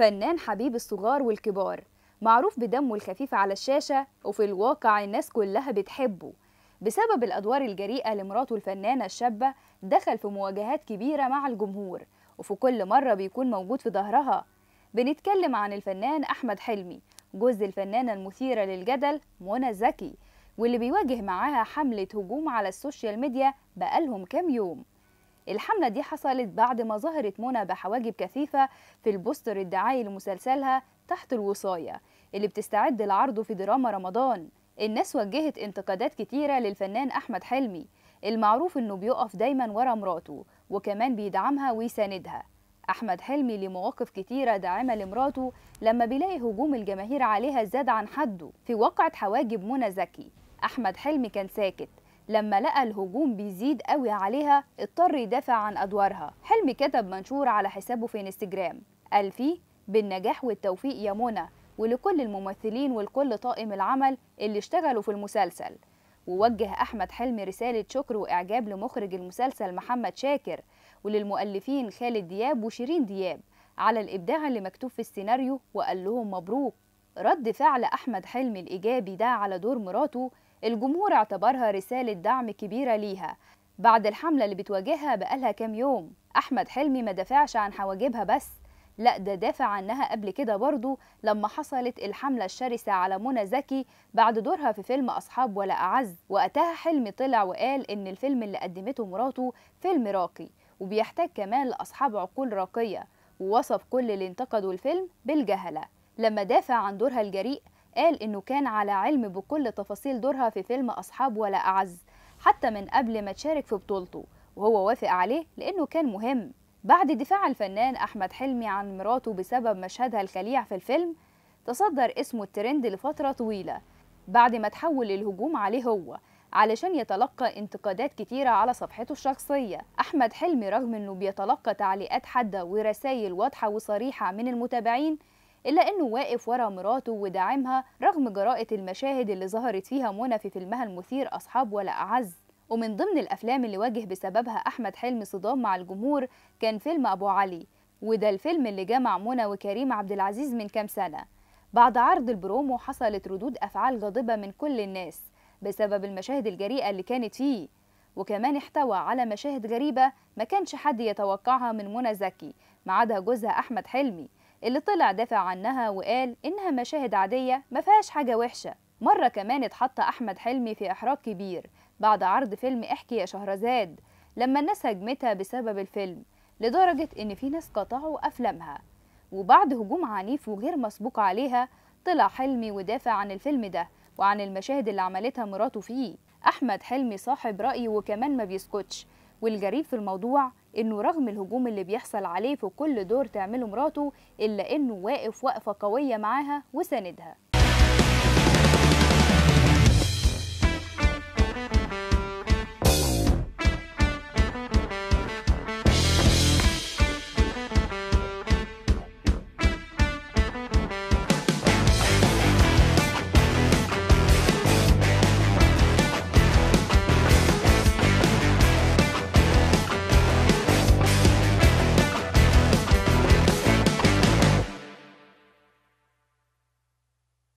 فنان حبيب الصغار والكبار معروف بدمه الخفيف على الشاشة وفي الواقع الناس كلها بتحبه بسبب الأدوار الجريئة لمراته الفنانة الشابة دخل في مواجهات كبيرة مع الجمهور وفي كل مرة بيكون موجود في ظهرها بنتكلم عن الفنان أحمد حلمي جوز الفنانة المثيرة للجدل منى زكي واللي بيواجه معاها حملة هجوم على السوشيال ميديا بقالهم كام يوم الحملة دي حصلت بعد ما ظهرت منى بحواجب كثيفة في البوستر الدعائي لمسلسلها تحت الوصاية اللي بتستعد لعرضه في دراما رمضان الناس وجهت انتقادات كتيرة للفنان أحمد حلمي المعروف إنه بيقف دايما ورا مراته وكمان بيدعمها ويساندها أحمد حلمي لمواقف كتيرة داعمة لمراته لما بيلاقي هجوم الجماهير عليها زاد عن حده في واقعة حواجب منى زكي أحمد حلمي كان ساكت لما لقى الهجوم بيزيد قوي عليها اضطر يدافع عن أدوارها حلمي كتب منشور على حسابه في انستجرام قال فيه بالنجاح والتوفيق يا منى ولكل الممثلين ولكل طاقم العمل اللي اشتغلوا في المسلسل ووجه أحمد حلمي رسالة شكر وإعجاب لمخرج المسلسل محمد شاكر وللمؤلفين خالد دياب وشيرين دياب على الإبداع اللي مكتوب في السيناريو وقال لهم مبروك رد فعل أحمد حلمي الإيجابي ده على دور مراته الجمهور اعتبرها رسالة دعم كبيرة ليها بعد الحملة اللي بتواجهها بقالها كام يوم أحمد حلمي ما دافعش عن حواجبها بس لا ده دافع عنها قبل كده برضه لما حصلت الحملة الشرسة على منى زكي بعد دورها في فيلم أصحاب ولا أعز وقتها حلمي طلع وقال إن الفيلم اللي قدمته مراته فيلم راقي وبيحتاج كمان لأصحاب عقول راقية ووصف كل اللي انتقدوا الفيلم بالجهلة لما دافع عن دورها الجريء قال إنه كان على علم بكل تفاصيل دورها في فيلم أصحاب ولا أعز حتى من قبل ما تشارك في بطولته وهو وافق عليه لأنه كان مهم بعد دفاع الفنان أحمد حلمي عن مراته بسبب مشهدها الخليع في الفيلم تصدر اسمه الترند لفترة طويلة بعد ما تحول الهجوم عليه هو علشان يتلقى انتقادات كتيرة على صفحته الشخصية أحمد حلمي رغم أنه بيتلقى تعليقات حادة ورسائل واضحة وصريحة من المتابعين إلا أنه واقف ورا مراته وداعمها رغم جراءة المشاهد اللي ظهرت فيها منى في فيلمها المثير أصحاب ولا أعز ومن ضمن الأفلام اللي واجه بسببها أحمد حلمي صدام مع الجمهور كان فيلم أبو علي وده الفيلم اللي جمع منى وكريم عبد العزيز من كام سنة بعد عرض البرومو حصلت ردود أفعال غاضبة من كل الناس بسبب المشاهد الجريئة اللي كانت فيه وكمان احتوى على مشاهد غريبة ما كانش حد يتوقعها من منى زكي ما عدا جوزها أحمد حلمي اللي طلع دافع عنها وقال إنها مشاهد عادية ما فيهاش حاجة وحشة مرة كمان اتحط أحمد حلمي في إحراج كبير بعد عرض فيلم احكي يا شهرزاد لما الناس هجمتها بسبب الفيلم لدرجة إن في ناس قطعوا أفلامها وبعد هجوم عنيف وغير مسبوق عليها طلع حلمي ودافع عن الفيلم ده وعن المشاهد اللي عملتها مراته فيه أحمد حلمي صاحب رأي وكمان ما بيسكتش والجريب في الموضوع انه رغم الهجوم اللي بيحصل عليه في كل دور تعمله مراته الا انه واقف وقفه قويه معاها وساندها